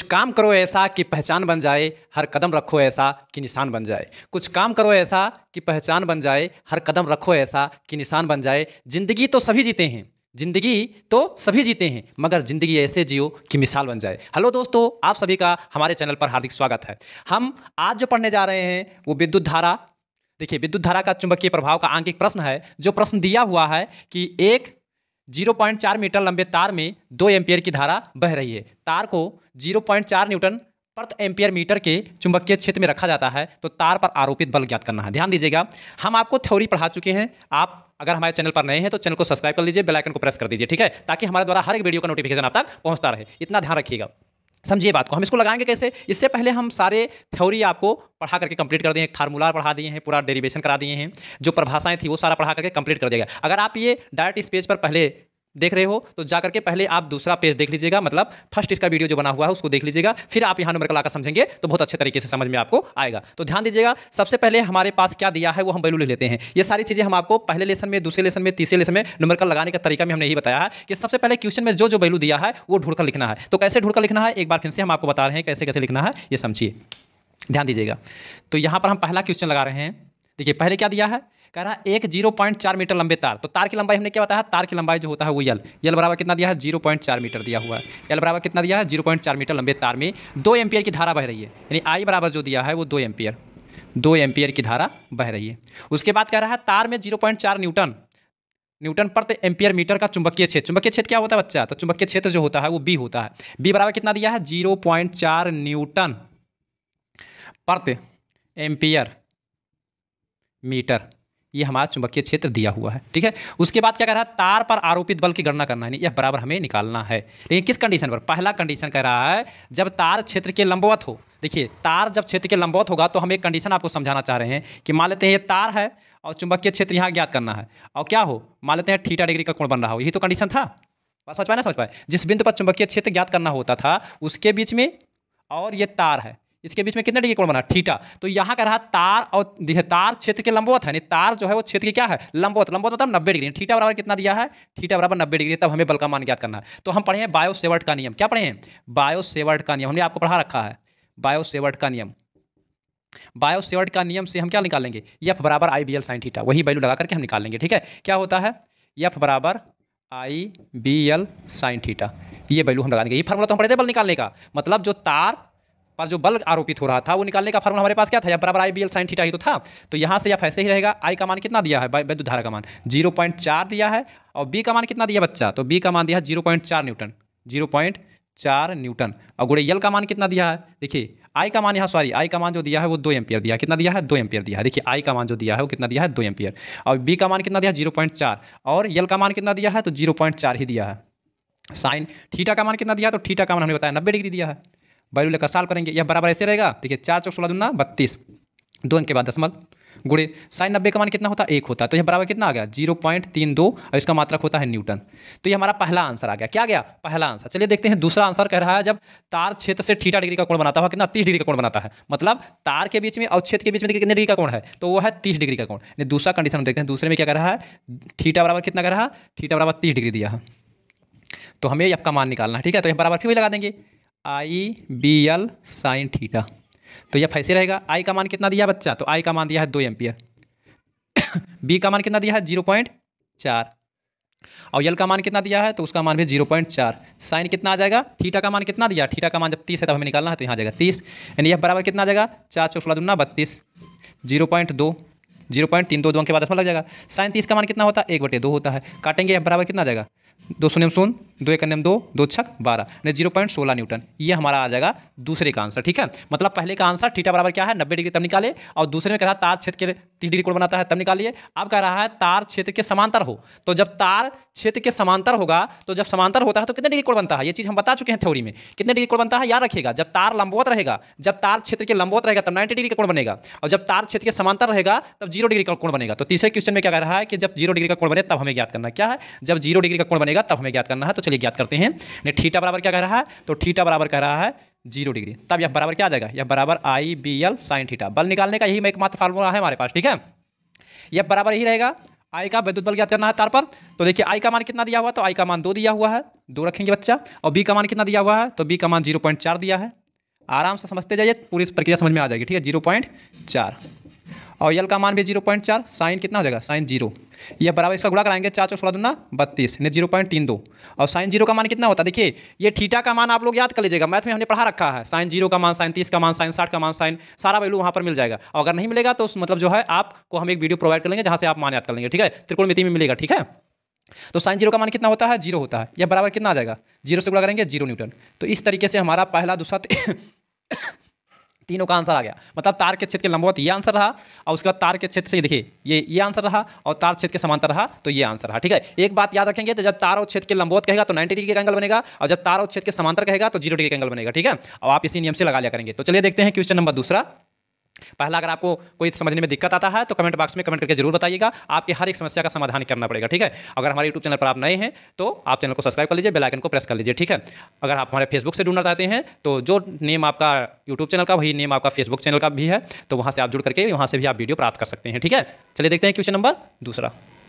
कुछ काम करो ऐसा कि पहचान बन जाए हर कदम रखो ऐसा कि निशान बन जाए कुछ काम करो ऐसा कि पहचान बन जाए हर कदम रखो ऐसा कि निशान बन जाए ज़िंदगी तो सभी जीते हैं ज़िंदगी तो सभी जीते हैं मगर ज़िंदगी ऐसे जियो कि मिसाल बन जाए हेलो दोस्तों आप सभी का हमारे चैनल पर हार्दिक स्वागत है हम आज जो पढ़ने जा रहे हैं वो विद्युत धारा देखिए विद्युत धारा का चुंबकीय प्रभाव का आंकिक प्रश्न है जो प्रश्न दिया हुआ है कि एक 0.4 मीटर लंबे तार में दो एम्पियर की धारा बह रही है तार को 0.4 न्यूटन प्रति एम्पियर मीटर के चुंबकीय क्षेत्र में रखा जाता है तो तार पर आरोपित बल ज्ञात करना है ध्यान दीजिएगा हम आपको थ्योरी पढ़ा चुके हैं आप अगर हमारे चैनल पर नए हैं तो चैनल को सब्सक्राइब कर लीजिए बेल आइकन को प्रेस कर दीजिए ठीक है ताकि हमारे द्वारा हर एक वीडियो का नोटिफिकेशन आप तक पहुंचता रहे इतना ध्यान रखिएगा समझिए बात को हम इसको लगाएंगे कैसे इससे पहले हम सारे थ्योरी आपको पढ़ा करके कंप्लीट कर दिए हैं फार्मूला पढ़ा दिए हैं पूरा डेरिवेशन करा दिए हैं जो परिभाषाएं थी वो सारा पढ़ा करके कंप्लीट कर दिया गया अगर आप ये डायरेक्ट इस पेज पर पहले देख रहे हो तो जा करके पहले आप दूसरा पेज देख लीजिएगा मतलब फर्स्ट इसका वीडियो जो बना हुआ है उसको देख लीजिएगा फिर आप यहाँ नंबर का लाकर समझेंगे तो बहुत अच्छे तरीके से समझ में आपको आएगा तो ध्यान दीजिएगा सबसे पहले हमारे पास क्या दिया है वो हम वैल्यू ले लेते हैं ये सारी चीज़ें हम आपको पहले लेसन में दूसरे लेसन में तीसरे लेसन में नंबर का लगाने का तरीका में हमने यही बताया है कि सबसे पहले क्वेश्चन में जो जो वैल्यू दिया है वो ढूंढकर लिखना है तो कैसे ढूंढकर लिखना है एक बार फिर से हम आपको बता रहे हैं कैसे कैसे लिखना है ये समझिए ध्यान दीजिएगा तो यहाँ पर हम पहला क्वेश्चन लगा रहे हैं देखिए पहले क्या दिया है कह रहा है एक जीरो पॉइंट चार मीटर लंबे तार तो तार की लंबाई हमने क्या बताया तार की लंबाई जो होता है वो यल यल बराबर कितना दिया है जीरो पॉइंट चार मीटर दिया हुआ है यल बराबर कितना दिया है जीरो पॉइंट चार मीटर लंबे तार में दो एम्पियर की धारा बह रही है यानी आई बराबर जो दिया है वो दो एम्पियर दो एम्पियर की धारा बह रही है उसके बाद कह रहा है तार में जीरो पॉइंट चार न्यूटन न्यूटन प्रति तो एम्पियर मीटर का चुंबकीय क्षेत्र चुंबकीय क्षेत्र क्या होता है बच्चा तो चुंबकीय क्षेत्र जो होता है वो बी होता है बी बराबर कितना दिया है जीरो पॉइंट चार न्यूटन प्रति तो एम्पियर मीटर ये हमारा चुंबकीय क्षेत्र दिया हुआ है ठीक है उसके बाद क्या कह रहा है तार पर आरोपित बल की गणना करना है यह बराबर हमें निकालना है लेकिन किस कंडीशन पर पहला कंडीशन कह रहा है जब तार क्षेत्र के लंबवत हो देखिए तार जब क्षेत्र के लंबवत होगा तो हम एक कंडीशन आपको समझाना चाह रहे हैं कि मान लेते हैं ये तार है और चुंबकीय क्षेत्र यहाँ ज्ञात करना है और क्या हो मान लेते हैं ठीटा डिग्री का कोण बन रहा हो यही तो कंडीशन था समझ पाए ना समझ पाए जिस बिंदु पर चुंबकीय क्षेत्र ज्ञात करना होता था उसके बीच में और ये तार है इसके बीच में कितने डिग्री कोण बना ठीटा तो यहाँ का रहा तार और देखिए तार क्षेत्र के लंबवत है नहीं तार जो है वो क्षेत्र की क्या है लंबवत लंबवत मतलब नब्बे डिग्री ठीटा बराबर कितना दिया है ठीटा बराबर नब्बे डिग्री तब हमें बल का मान ज्ञात करना है तो हम पढ़े हैं बायोसेवर्ट का नियम क्या पढ़े हैं बायोसेवर्ट का नियम हमने आपको पढ़ा रखा है बायोसेवर्ट का नियम बायोसेवर्ट का नियम से हम क्या निकालेंगे यफ बराबर I B L sine theta वही वैल्यू लगा करके हम निकालेंगे ठीक है क्या होता है यफ बराबर I B L sine theta ये वैल्यू हम लगा देंगे ये फार्मूला तो हम पढ़े थे बल निकालने का मतलब जो तार पास जो बल आरोपित हो रहा था वो निकालने का फॉर्मूला हमारे पास क्या था या बराबर I B L sine theta ही तो था तो यहाँ से या ऐसे ही रहेगा आई का मान कितना दिया है वैद्युत धारा का मान जीरो पॉइंट चार दिया है और बी का मान कितना दिया बच्चा तो बी का मान दिया जीरो पॉइंट चार न्यूटन जीरो पॉइंट चार न्यूटन और गुड़े यल का मान कितना दिया है देखिए आई का मान यहाँ सॉरी आई का मान जो दिया है वो दो एम्पियर दिया कितना दिया है दो एम्पियर दिया है देखिए आई का मान जो दिया है वो कितना दिया है दो एम्पियर और बी का मान कितना दिया जीरो पॉइंट चार और यल का मान कितना दिया है तो जीरो पॉइंट चार ही दिया है साइन थीटा का मान कितना दिया तो थीटा का मान हमने बताया नब्बे डिग्री दिया है वैल्यू लेकर साल करेंगे यह बराबर ऐसे रहेगा देखिए चार चौक सोलह दुना बत्तीस दो अंक के बाद दसमल गुड़े साइन नब्बे का मान कितना होता है एक होता है तो यह बराबर कितना आ गया जीरो पॉइंट तीन दो और इसका मात्रक होता है न्यूटन तो ये हमारा पहला आंसर आ गया क्या गया पहला आंसर चलिए देखते हैं दूसरा आंसर कह रहा है जब तार क्षेत्र से ठीटा डिग्री का कोण बनाता है कितना तीस डिग्री का कोण बनाता है मतलब तार के बीच में और क्षेत्र के बीच में कितने डिग्री का कोण है तो वो है तीस डिग्री का कोण दूसरा कंडीशन देखते हैं दूसरे में क्या कह रहा है ठीटा बराबर कितना कह रहा है ठीटा बराबर तीस डिग्री दिया है तो हमें आपका मान निकालना है ठीक है तो यह बराबर फिर भी लगा देंगे I B L sine theta तो यह फैसे रहेगा आई का मान कितना दिया बच्चा तो आई का मान दिया है दो एम्पियर बी का मान कितना दिया है जीरो पॉइंट चार और यल का मान कितना दिया है तो उसका मान भी जीरो पॉइंट चार साइन कितना आ जाएगा थीटा का मान कितना दिया थीटा का मान जब तीस है तब हमें निकालना है तो यहाँ जाएगा तीस यानी यह बराबर कितना आ जाएगा चार चौसला सोलह दुना बत्तीस जीरो पॉइंट दो जीरो पॉइंट तीन दो दो के बाद दसवा लग जाएगा साइन तीस का मान कितना होता है एक बटे दो होता है काटेंगे यह बराबर कितना आ जाएगा दो शून्य शून्य दो एक दो दो छक बारह यानी जीरो पॉइंट सोलह न्यूटन ये हमारा आ जाएगा दूसरे का आंसर ठीक है मतलब पहले का आंसर थीटा बराबर क्या है नब्बे डिग्री तब निकाले और दूसरे में कह रहा है तार क्षेत्र के तीस डिग्री कोण बनाता है तब निकालिए अब कह रहा है तार क्षेत्र के समांतर हो तो जब तार क्षेत्र के समांतर होगा तो जब समांतर होता है तो कितने डिग्री कोण बनता है ये चीज़ हम बता चुके हैं थ्योरी में कितने डिग्री कोण बनता है याद रखेगा जब तार लंबवत रहेगा जब तार क्षेत्र के लंबवत रहेगा तब नाइन्टी डिग्री का कोण बनेगा और जब तार क्षेत्र के समांतर रहेगा तब जीरो डिग्री का कोण बनेगा तो तीसरे क्वेश्चन में क्या कह रहा है कि जब जीरो डिग्री का कोण बने तब हमें ज्ञात करना क्या है जब जीरो डिग्री का कोण बनेगा तब हमें ज्ञात करना है तो चलिए ज्ञात करते हैं नहीं ठीटा बराबर क्या कह रहा है तो ठीटा बराबर कह रहा है जीरो डिग्री तब यह बराबर क्या आ जाएगा यह बराबर I B L sine theta बल निकालने का यही एकमात्र फार्मूला है हमारे पास ठीक है यह बराबर ही रहेगा आई का विद्युत बल ज्ञात करना है तार पर तो देखिए आई का मान कितना दिया हुआ तो आई का मान दो दिया हुआ है दो रखेंगे बच्चा और बी का मान कितना दिया हुआ है तो बी का मान जीरो पॉइंट चार दिया है आराम से समझते जाइए पूरी प्रक्रिया समझ में आ जाएगी ठीक है जीरो पॉइंट चार और यल का मान भी जीरो पॉइंट चार साइन कितना हो जाएगा साइन जीरो यह बराबर इसका गुणा कराएंगे चार चौ सोलह दुना बत्तीस यानी जीरो पॉइंट तीन दो और साइन जीरो का मान कितना होता है देखिए ये थीटा का मान आप लोग याद कर लीजिएगा मैथ में हमने पढ़ा रखा है साइन जीरो का मान साइन तीस का मान साइन साठ का मान साइन सारा वैल्यू वहाँ पर मिल जाएगा और अगर नहीं मिलेगा तो उस मतलब जो है आपको हम एक वीडियो प्रोवाइड कर लेंगे जहाँ से आप मान याद कर लेंगे ठीक है मिति में मिलेगा ठीक है तो साइन जीरो का मान कितना होता है जीरो होता है यह बराबर कितना आ जाएगा जीरो से गुणा करेंगे जीरो न्यूटन तो इस तरीके से हमारा पहला दूसरा तीनों का आंसर आ गया मतलब तार के क्षेत्र के लंबवत ये आंसर रहा और उसके बाद तार के क्षेत्र से देखिए ये ये आंसर रहा और तार क्षेत्र के समांतर रहा तो ये आंसर रहा ठीक है एक बात याद रखेंगे तो जब तार और क्षेत्र के लंबवत कहेगा तो नाइन्टी डिग्री का एंगल बनेगा और जब तार और क्षेत्र के समांतर कहेगा तो जीरो डिग्री का एंगल बनेगा ठीक है और आप इसी नियम से लगा लिया करेंगे तो चलिए देखते हैं क्वेश्चन नंबर दूसरा पहला अगर आपको कोई समझने में दिक्कत आता है तो कमेंट बॉक्स में कमेंट करके जरूर बताइएगा आपके हर एक समस्या का समाधान करना पड़ेगा ठीक है अगर हमारे यूट्यूब चैनल पर आप नए हैं तो आप चैनल को सब्सक्राइब कर लीजिए बेलाइकन को प्रेस कर लीजिए ठीक है अगर आप हमारे फेसबुक से जुड़ना चाहते हैं तो जो नेम आपका यूट्यूब चैनल का वही नेम आपका फेसबुक चैनल का भी है तो वहाँ से आप जुड़ करके वहाँ से भी आप वीडियो प्राप्त कर सकते हैं ठीक है चलिए देखते हैं क्वेश्चन नंबर दूसरा